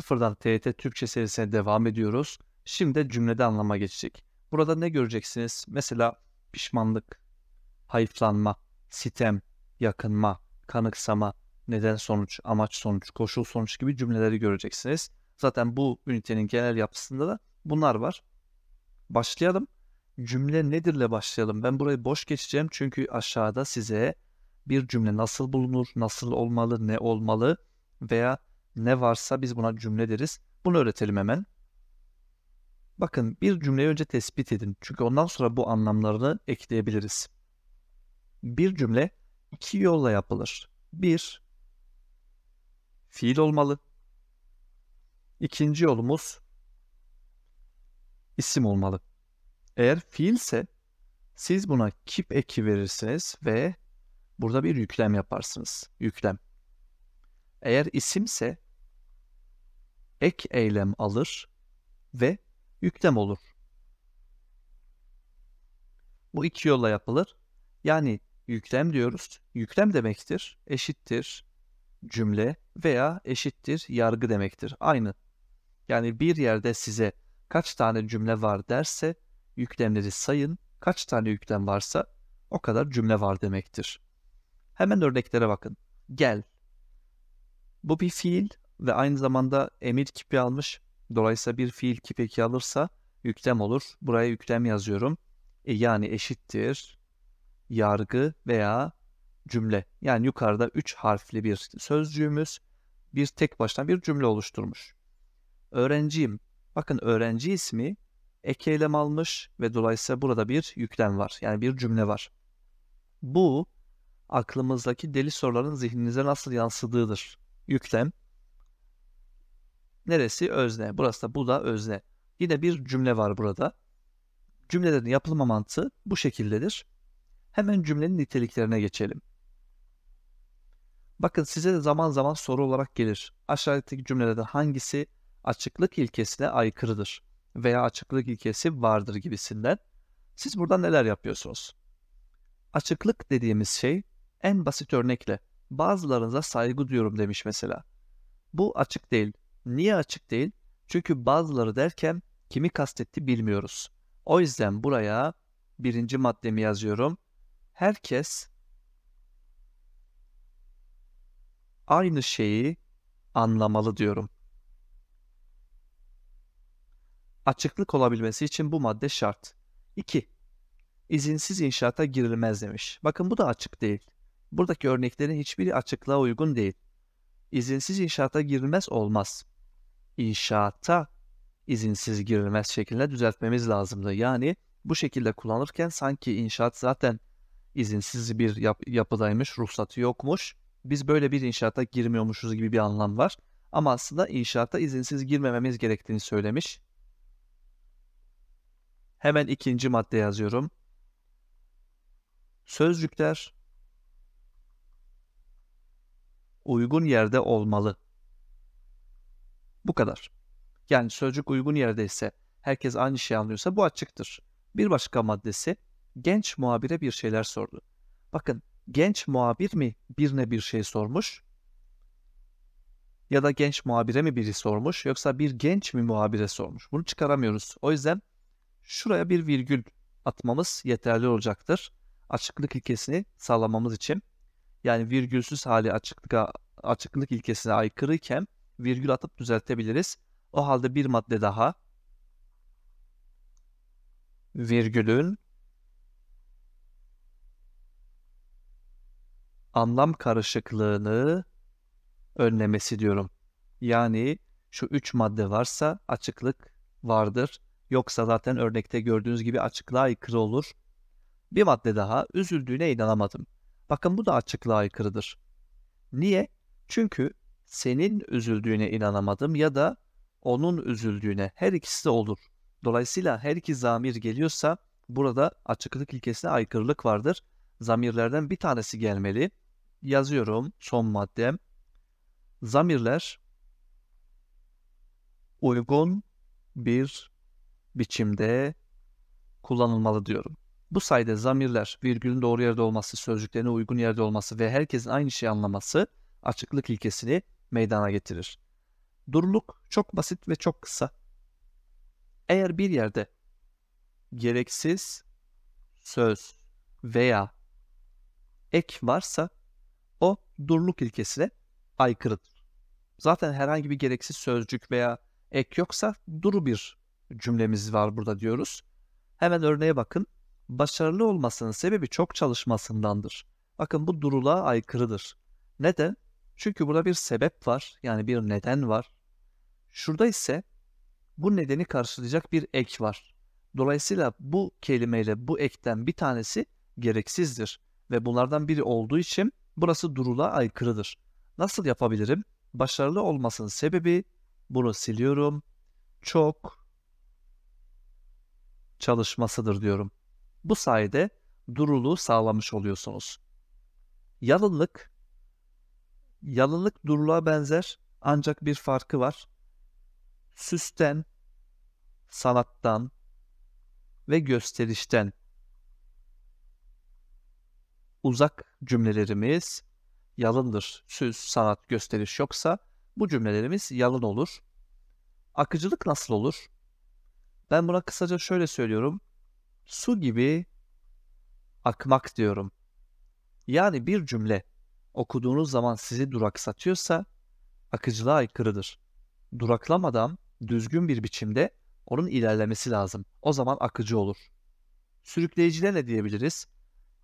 Sıfırdan TET Türkçe serisine devam ediyoruz. Şimdi cümlede anlama geçecek. Burada ne göreceksiniz? Mesela pişmanlık, hayıflanma, sitem, yakınma, kanıksama, neden sonuç, amaç sonuç, koşul sonuç gibi cümleleri göreceksiniz. Zaten bu ünitenin genel yapısında da bunlar var. Başlayalım. Cümle nedirle başlayalım. Ben burayı boş geçeceğim çünkü aşağıda size bir cümle nasıl bulunur, nasıl olmalı, ne olmalı veya ne varsa biz buna cümle deriz. Bunu öğretelim hemen. Bakın bir cümleyi önce tespit edin. Çünkü ondan sonra bu anlamlarını ekleyebiliriz. Bir cümle iki yolla yapılır. Bir, fiil olmalı. İkinci yolumuz isim olmalı. Eğer fiilse siz buna kip eki verirsiniz ve burada bir yüklem yaparsınız. Yüklem. Eğer isimse ek eylem alır ve yüklem olur. Bu iki yolla yapılır. Yani yüklem diyoruz. Yüklem demektir, eşittir cümle veya eşittir yargı demektir. Aynı. Yani bir yerde size kaç tane cümle var derse yüklemleri sayın. Kaç tane yüklem varsa o kadar cümle var demektir. Hemen örneklere bakın. Gel. Bu bir fiil ve aynı zamanda emir kipi almış. Dolayısıyla bir fiil kip eki alırsa yüklem olur. Buraya yüklem yazıyorum. E, yani eşittir yargı veya cümle. Yani yukarıda 3 harfli bir sözcüğümüz bir tek başına bir cümle oluşturmuş. Öğrenciyim. Bakın öğrenci ismi ek eylem almış ve dolayısıyla burada bir yüklem var. Yani bir cümle var. Bu aklımızdaki deli soruların zihninize nasıl yansıdığıdır. Yüklem Neresi? Özne. Burası da bu da özne. Yine bir cümle var burada. Cümlelerin yapılma mantığı bu şekildedir. Hemen cümlenin niteliklerine geçelim. Bakın size de zaman zaman soru olarak gelir. Aşağıdaki cümlelerden hangisi açıklık ilkesine aykırıdır veya açıklık ilkesi vardır gibisinden. Siz burada neler yapıyorsunuz? Açıklık dediğimiz şey en basit örnekle bazılarınıza saygı duyuyorum demiş mesela. Bu açık değil. Niye açık değil? Çünkü bazıları derken kimi kastetti bilmiyoruz. O yüzden buraya birinci maddemi yazıyorum. Herkes aynı şeyi anlamalı diyorum. Açıklık olabilmesi için bu madde şart. 2. İzinsiz inşaata girilmez demiş. Bakın bu da açık değil. Buradaki örneklerin hiçbiri açıklığa uygun değil. İzinsiz inşaata girilmez olmaz inşaata izinsiz girilmez şekilde düzeltmemiz lazımdı. Yani bu şekilde kullanırken sanki inşaat zaten izinsiz bir yap- yapıdaymış, ruhsatı yokmuş. Biz böyle bir inşaata girmiyormuşuz gibi bir anlam var. Ama aslında inşaata izinsiz girmememiz gerektiğini söylemiş. Hemen ikinci madde yazıyorum. Sözcükler uygun yerde olmalı. Bu kadar. Yani sözcük uygun yerdeyse, herkes aynı şeyi anlıyorsa bu açıktır. Bir başka maddesi genç muhabire bir şeyler sordu. Bakın genç muhabir mi birine bir şey sormuş? Ya da genç muhabire mi biri sormuş yoksa bir genç mi muhabire sormuş? Bunu çıkaramıyoruz. O yüzden şuraya bir virgül atmamız yeterli olacaktır. Açıklık ilkesini sağlamamız için. Yani virgülsüz hali açıklığa, açıklık ilkesine aykırı iken virgül atıp düzeltebiliriz. O halde bir madde daha virgülün anlam karışıklığını önlemesi diyorum. Yani şu üç madde varsa açıklık vardır. Yoksa zaten örnekte gördüğünüz gibi açıklığa aykırı olur. Bir madde daha üzüldüğüne inanamadım. Bakın bu da açıklığa aykırıdır. Niye? Çünkü senin üzüldüğüne inanamadım ya da onun üzüldüğüne her ikisi de olur. Dolayısıyla her iki zamir geliyorsa burada açıklık ilkesine aykırılık vardır. Zamirlerden bir tanesi gelmeli. Yazıyorum son madde. Zamirler uygun bir biçimde kullanılmalı diyorum. Bu sayede zamirler virgülün doğru yerde olması, sözcüklerine uygun yerde olması ve herkesin aynı şeyi anlaması açıklık ilkesini meydana getirir. Duruluk çok basit ve çok kısa. Eğer bir yerde gereksiz söz veya ek varsa o duruluk ilkesine aykırıdır. Zaten herhangi bir gereksiz sözcük veya ek yoksa duru bir cümlemiz var burada diyoruz. Hemen örneğe bakın. Başarılı olmasının sebebi çok çalışmasındandır. Bakın bu duruluğa aykırıdır. Neden? Çünkü burada bir sebep var. Yani bir neden var. Şurada ise bu nedeni karşılayacak bir ek var. Dolayısıyla bu kelimeyle bu ekten bir tanesi gereksizdir ve bunlardan biri olduğu için burası durula aykırıdır. Nasıl yapabilirim? Başarılı olmasının sebebi bunu siliyorum. Çok çalışmasıdır diyorum. Bu sayede duruluğu sağlamış oluyorsunuz. Yalınlık Yalılık durluğa benzer ancak bir farkı var. Süsten, sanattan ve gösterişten. Uzak cümlelerimiz yalındır. Süs, sanat, gösteriş yoksa bu cümlelerimiz yalın olur. Akıcılık nasıl olur? Ben buna kısaca şöyle söylüyorum. Su gibi akmak diyorum. Yani bir cümle okuduğunuz zaman sizi duraksatıyorsa akıcılığa aykırıdır. Duraklamadan düzgün bir biçimde onun ilerlemesi lazım. O zaman akıcı olur. Sürükleyicide ne diyebiliriz?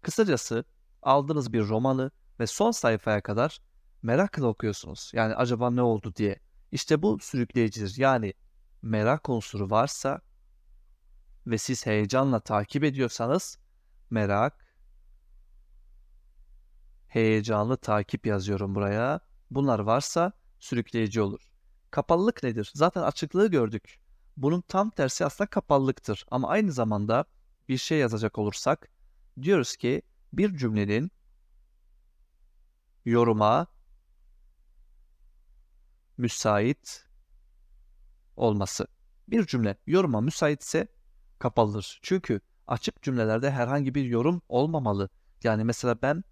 Kısacası aldığınız bir romanı ve son sayfaya kadar merakla okuyorsunuz. Yani acaba ne oldu diye. İşte bu sürükleyicidir. Yani merak unsuru varsa ve siz heyecanla takip ediyorsanız merak heyecanlı takip yazıyorum buraya. Bunlar varsa sürükleyici olur. Kapalılık nedir? Zaten açıklığı gördük. Bunun tam tersi aslında kapalılıktır. Ama aynı zamanda bir şey yazacak olursak diyoruz ki bir cümlenin yoruma müsait olması. Bir cümle yoruma müsaitse kapalıdır. Çünkü açık cümlelerde herhangi bir yorum olmamalı. Yani mesela ben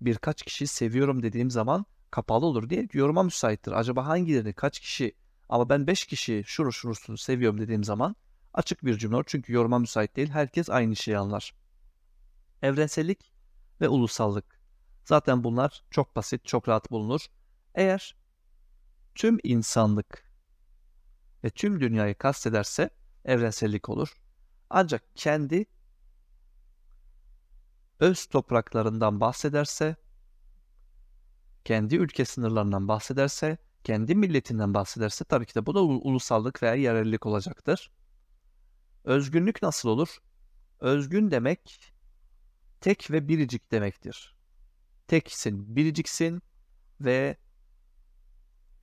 birkaç kişi seviyorum dediğim zaman kapalı olur diye yoruma müsaittir. Acaba hangilerini kaç kişi ama ben 5 kişi şuru şurusunu seviyorum dediğim zaman açık bir cümle olur. Çünkü yoruma müsait değil. Herkes aynı şeyi anlar. Evrensellik ve ulusallık. Zaten bunlar çok basit, çok rahat bulunur. Eğer tüm insanlık ve tüm dünyayı kastederse evrensellik olur. Ancak kendi öz topraklarından bahsederse, kendi ülke sınırlarından bahsederse, kendi milletinden bahsederse tabii ki de bu da ulusallık veya yerellik olacaktır. Özgünlük nasıl olur? Özgün demek tek ve biricik demektir. Teksin, biriciksin ve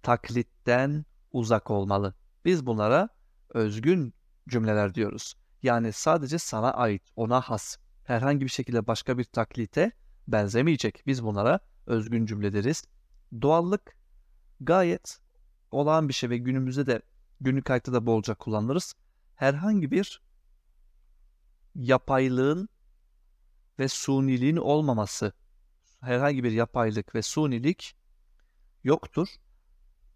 taklitten uzak olmalı. Biz bunlara özgün cümleler diyoruz. Yani sadece sana ait, ona has, herhangi bir şekilde başka bir taklite benzemeyecek. Biz bunlara özgün cümle deriz. Doğallık gayet olağan bir şey ve günümüzde de günlük hayatta da bolca kullanırız. Herhangi bir yapaylığın ve suniliğin olmaması, herhangi bir yapaylık ve sunilik yoktur.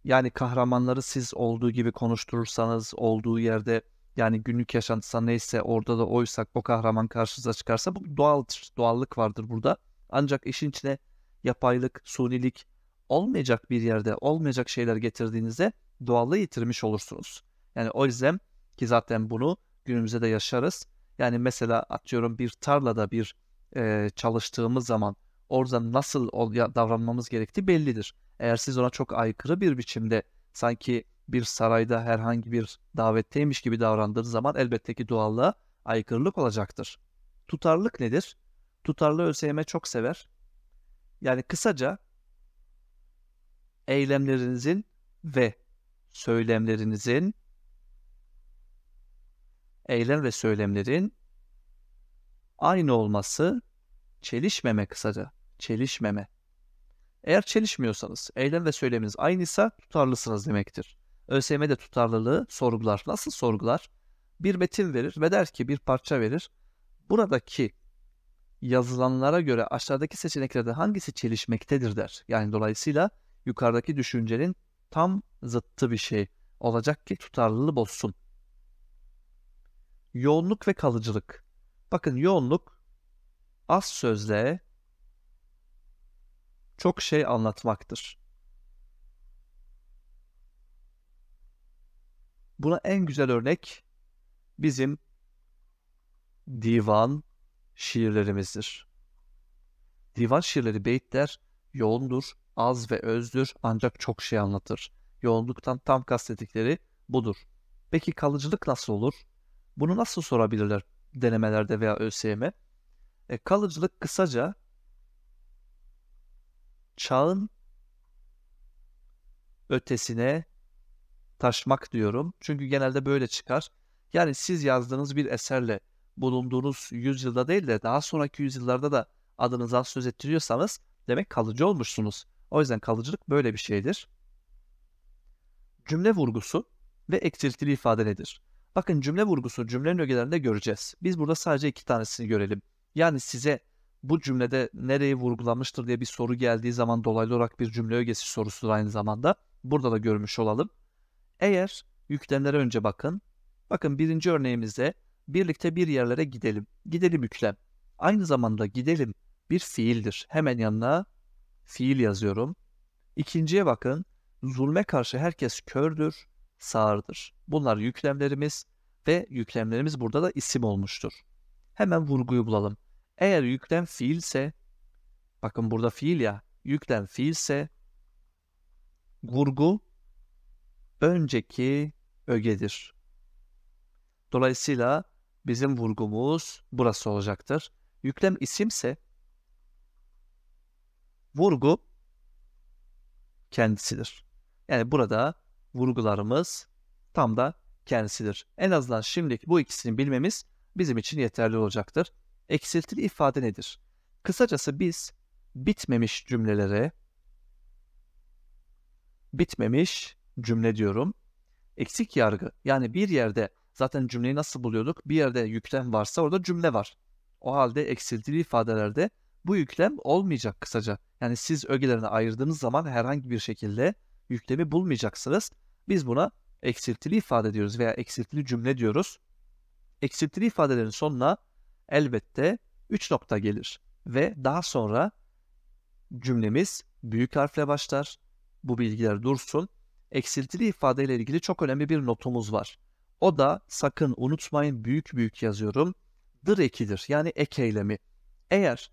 Yani kahramanları siz olduğu gibi konuşturursanız, olduğu yerde yani günlük yaşantısı neyse orada da oysak o kahraman karşınıza çıkarsa bu doğaldır. Doğallık vardır burada. Ancak işin içine yapaylık, sunilik olmayacak bir yerde olmayacak şeyler getirdiğinizde doğallığı yitirmiş olursunuz. Yani o yüzden ki zaten bunu günümüzde de yaşarız. Yani mesela atıyorum bir tarlada bir e, çalıştığımız zaman orada nasıl davranmamız gerektiği bellidir. Eğer siz ona çok aykırı bir biçimde sanki bir sarayda herhangi bir davetteymiş gibi davrandığı zaman elbette ki doğallığa aykırılık olacaktır. Tutarlılık nedir? Tutarlı ÖSYM çok sever. Yani kısaca eylemlerinizin ve söylemlerinizin eylem ve söylemlerin aynı olması çelişmeme kısaca. Çelişmeme. Eğer çelişmiyorsanız, eylem ve söyleminiz aynıysa tutarlısınız demektir. ÖSYM'de tutarlılığı sorgular. Nasıl sorgular? Bir metin verir ve der ki bir parça verir. Buradaki yazılanlara göre aşağıdaki seçeneklerde hangisi çelişmektedir der. Yani dolayısıyla yukarıdaki düşüncenin tam zıttı bir şey olacak ki tutarlılığı bozsun. Yoğunluk ve kalıcılık. Bakın yoğunluk az sözle çok şey anlatmaktır. Buna en güzel örnek bizim divan şiirlerimizdir. Divan şiirleri beyitler yoğundur, az ve özdür ancak çok şey anlatır. Yoğunluktan tam kastettikleri budur. Peki kalıcılık nasıl olur? Bunu nasıl sorabilirler denemelerde veya ÖSYM? E, kalıcılık kısaca çağın ötesine taşmak diyorum. Çünkü genelde böyle çıkar. Yani siz yazdığınız bir eserle bulunduğunuz yüzyılda değil de daha sonraki yüzyıllarda da adınıza söz ettiriyorsanız demek kalıcı olmuşsunuz. O yüzden kalıcılık böyle bir şeydir. Cümle vurgusu ve eksiltili ifade nedir? Bakın cümle vurgusu cümlenin ögelerinde göreceğiz. Biz burada sadece iki tanesini görelim. Yani size bu cümlede nereyi vurgulanmıştır diye bir soru geldiği zaman dolaylı olarak bir cümle ögesi sorusudur aynı zamanda. Burada da görmüş olalım. Eğer yüklemlere önce bakın. Bakın birinci örneğimizde birlikte bir yerlere gidelim. Gidelim yüklem. Aynı zamanda gidelim bir fiildir. Hemen yanına fiil yazıyorum. İkinciye bakın. Zulme karşı herkes kördür, sağırdır. Bunlar yüklemlerimiz ve yüklemlerimiz burada da isim olmuştur. Hemen vurguyu bulalım. Eğer yüklem fiilse, bakın burada fiil ya, yüklem fiilse vurgu önceki ögedir. Dolayısıyla bizim vurgumuz burası olacaktır. Yüklem isimse vurgu kendisidir. Yani burada vurgularımız tam da kendisidir. En azından şimdilik bu ikisini bilmemiz bizim için yeterli olacaktır. Eksiltili ifade nedir? Kısacası biz bitmemiş cümlelere bitmemiş cümle diyorum. Eksik yargı. Yani bir yerde zaten cümleyi nasıl buluyorduk? Bir yerde yüklem varsa orada cümle var. O halde eksiltili ifadelerde bu yüklem olmayacak kısaca. Yani siz ögelerine ayırdığınız zaman herhangi bir şekilde yüklemi bulmayacaksınız. Biz buna eksiltili ifade diyoruz veya eksiltili cümle diyoruz. Eksiltili ifadelerin sonuna elbette 3 nokta gelir ve daha sonra cümlemiz büyük harfle başlar. Bu bilgiler dursun eksiltili ifadeyle ilgili çok önemli bir notumuz var. O da sakın unutmayın büyük büyük yazıyorum. Dır ekidir yani ek eylemi. Eğer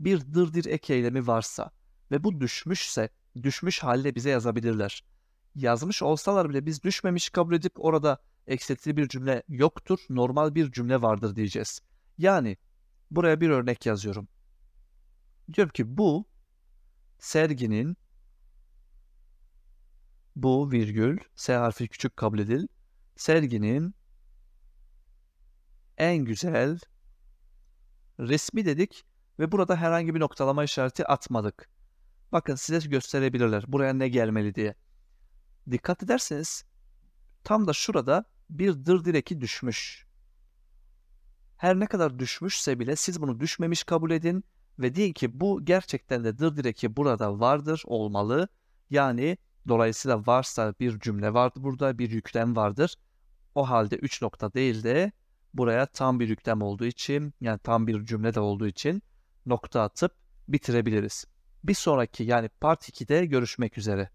bir dırdir ek eylemi varsa ve bu düşmüşse düşmüş halde bize yazabilirler. Yazmış olsalar bile biz düşmemiş kabul edip orada eksiltili bir cümle yoktur, normal bir cümle vardır diyeceğiz. Yani buraya bir örnek yazıyorum. Diyorum ki bu serginin bu virgül S harfi küçük kabul edil serginin en güzel resmi dedik ve burada herhangi bir noktalama işareti atmadık. Bakın size gösterebilirler buraya ne gelmeli diye. Dikkat ederseniz tam da şurada bir dır direki düşmüş. Her ne kadar düşmüşse bile siz bunu düşmemiş kabul edin ve deyin ki bu gerçekten de dır direki burada vardır olmalı. Yani Dolayısıyla varsa bir cümle vardı burada, bir yüklem vardır. O halde 3 nokta değil de buraya tam bir yüklem olduğu için yani tam bir cümle de olduğu için nokta atıp bitirebiliriz. Bir sonraki yani part 2'de görüşmek üzere.